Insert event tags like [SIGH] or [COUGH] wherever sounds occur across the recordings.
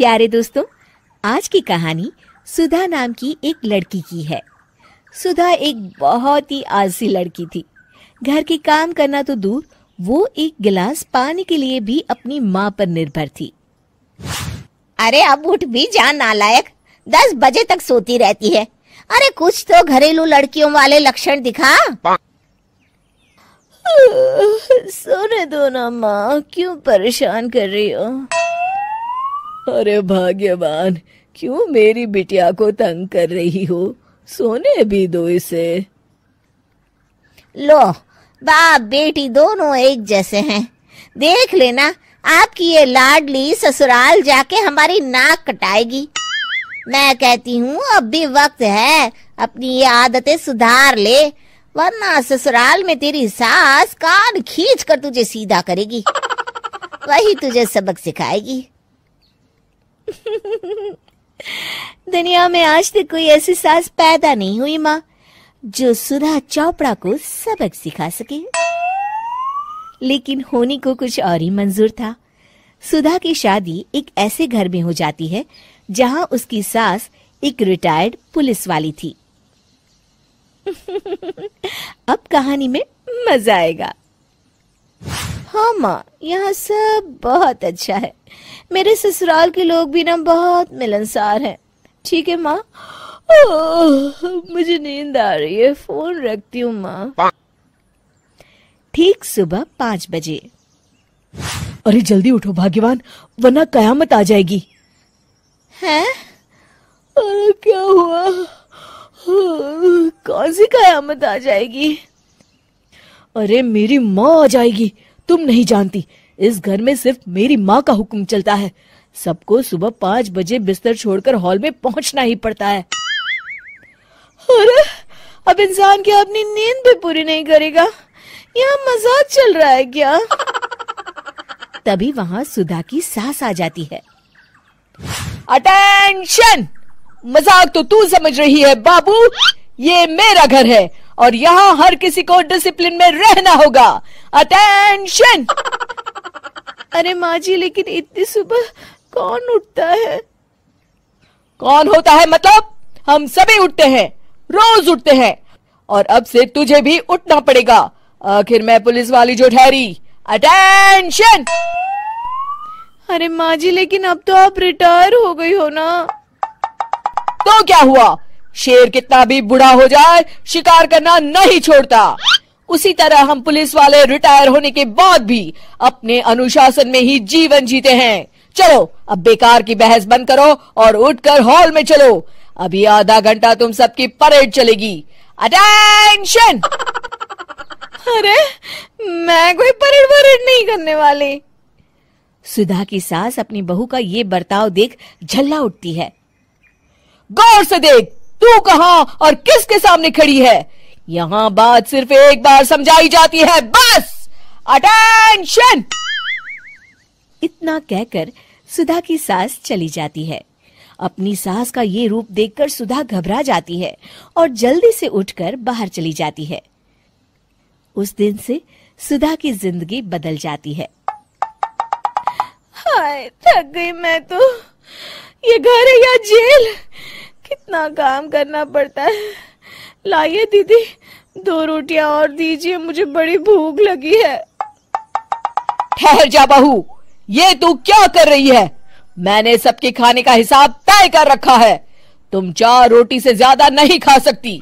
प्यारे दोस्तों आज की कहानी सुधा नाम की एक लड़की की है सुधा एक बहुत ही आलसी लड़की थी घर के काम करना तो दूर वो एक गिलास पानी के लिए भी अपनी माँ पर निर्भर थी अरे अब उठ भी जान नालायक दस बजे तक सोती रहती है अरे कुछ तो घरेलू लड़कियों वाले लक्षण दिखा [LAUGHS] सोने दो ना माँ क्यों परेशान कर रही हो अरे भाग्यवान क्यों मेरी बिटिया को तंग कर रही हो सोने भी दो इसे लो बाप बेटी दोनों एक जैसे हैं देख लेना आपकी ये लाडली ससुराल जाके हमारी नाक कटाएगी मैं कहती हूँ अब भी वक्त है अपनी ये आदतें सुधार ले वरना ससुराल में तेरी सास कान खींच कर तुझे सीधा करेगी वही तुझे सबक सिखाएगी दुनिया में आज तक कोई ऐसी सास पैदा नहीं हुई माँ जो सुधा चौपड़ा को सबक सिखा सके लेकिन होनी को कुछ और ही मंजूर था सुधा की शादी एक ऐसे घर में हो जाती है जहाँ उसकी सास एक रिटायर्ड पुलिस वाली थी [LAUGHS] अब कहानी में मजा आएगा हाँ माँ यहाँ सब बहुत अच्छा है मेरे ससुराल के लोग भी ना बहुत मिलनसार हैं ठीक है माँ मुझे नींद आ रही है फोन रखती हूँ माँ ठीक सुबह पाँच बजे अरे जल्दी उठो भाग्यवान वरना कयामत आ जाएगी है अरे क्या हुआ कौन सी कयामत आ जाएगी अरे मेरी माँ आ जाएगी तुम नहीं जानती इस घर में सिर्फ मेरी माँ का हुक्म चलता है सबको सुबह पाँच बजे बिस्तर छोड़कर हॉल में पहुँचना ही पड़ता है अरे अब इंसान क्या अपनी नींद भी पूरी नहीं करेगा यहाँ मजाक चल रहा है क्या तभी वहाँ सुधा की सास आ जाती है अटेंशन मजाक तो तू समझ रही है बाबू ये मेरा घर है और यहाँ हर किसी को डिसिप्लिन में रहना होगा अटेंशन [LAUGHS] अरे माँ जी लेकिन इतनी सुबह कौन उठता है कौन होता है मतलब हम सभी उठते हैं रोज उठते हैं और अब से तुझे भी उठना पड़ेगा आखिर मैं पुलिस वाली जो ठहरी अटेंशन अरे माँ जी लेकिन अब तो आप रिटायर हो गई हो ना तो क्या हुआ शेर कितना भी बुढ़ा हो जाए शिकार करना नहीं छोड़ता उसी तरह हम पुलिस वाले रिटायर होने के बाद भी अपने अनुशासन में ही जीवन जीते हैं चलो अब बेकार की बहस बंद करो और उठकर हॉल में चलो अभी आधा घंटा तुम सबकी परेड चलेगी अटेंशन अरे मैं कोई परेड वरेड नहीं करने वाली सुधा की सास अपनी बहू का ये बर्ताव देख झल्ला उठती है गौर से देख तू कहा और किसके सामने खड़ी है यहाँ बात सिर्फ एक बार समझाई जाती है बस अटेंशन इतना कहकर सुधा की सास चली जाती है अपनी सास का ये रूप देखकर सुधा घबरा जाती है और जल्दी से उठकर बाहर चली जाती है उस दिन से सुधा की जिंदगी बदल जाती है हाय थक गई मैं तो ये घर है या जेल कितना काम करना पड़ता है लाइए दीदी दो रोटियां और दीजिए मुझे बड़ी भूख लगी है ठहर जा बहू ये तू क्या कर रही है मैंने सबके खाने का हिसाब तय कर रखा है तुम चार रोटी से ज्यादा नहीं खा सकती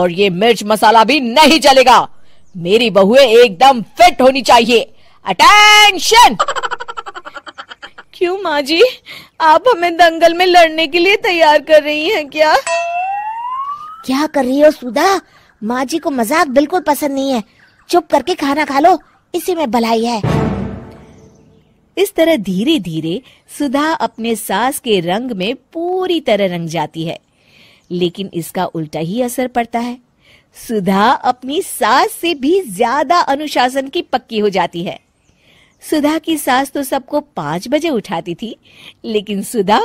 और ये मिर्च मसाला भी नहीं चलेगा मेरी बहुएं एकदम फिट होनी चाहिए अटेंशन क्यों माँ जी आप हमें दंगल में लड़ने के लिए तैयार कर रही हैं क्या क्या कर रही हो सुधा माँ जी को मजाक बिल्कुल पसंद नहीं है चुप करके खाना खा लो इसी में भलाई है इस तरह धीरे धीरे सुधा अपने सास के रंग में पूरी तरह रंग जाती है लेकिन इसका उल्टा ही असर पड़ता है सुधा अपनी सास से भी ज्यादा अनुशासन की पक्की हो जाती है सुधा की सास तो सबको पांच बजे उठाती थी लेकिन सुधा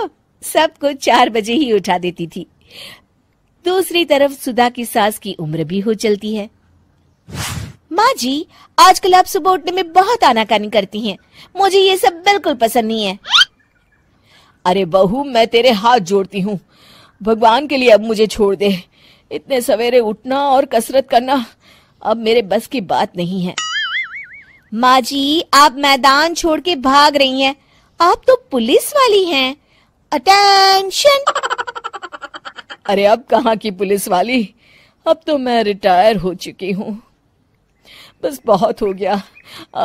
सबको चार बजे ही उठा देती थी दूसरी तरफ सुधा की सास की उम्र भी हो चलती है माँ जी आजकल आप सुबह उठने में बहुत आनाकानी करती हैं। मुझे ये सब बिल्कुल पसंद नहीं है अरे बहू मैं तेरे हाथ जोड़ती हूँ भगवान के लिए अब मुझे छोड़ दे इतने सवेरे उठना और कसरत करना अब मेरे बस की बात नहीं है माँ जी आप मैदान छोड़ के भाग रही हैं आप तो पुलिस वाली हैं अटेंशन अरे अब कहाँ की पुलिस वाली अब तो मैं रिटायर हो चुकी हूँ बस बहुत हो गया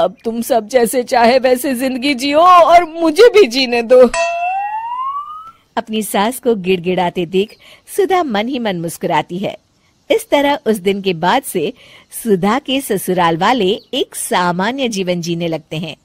अब तुम सब जैसे चाहे वैसे जिंदगी जियो और मुझे भी जीने दो अपनी सास को गिड़गिड़ाते देख सुधा मन ही मन मुस्कुराती है इस तरह उस दिन के बाद से सुधा के ससुराल वाले एक सामान्य जीवन जीने लगते हैं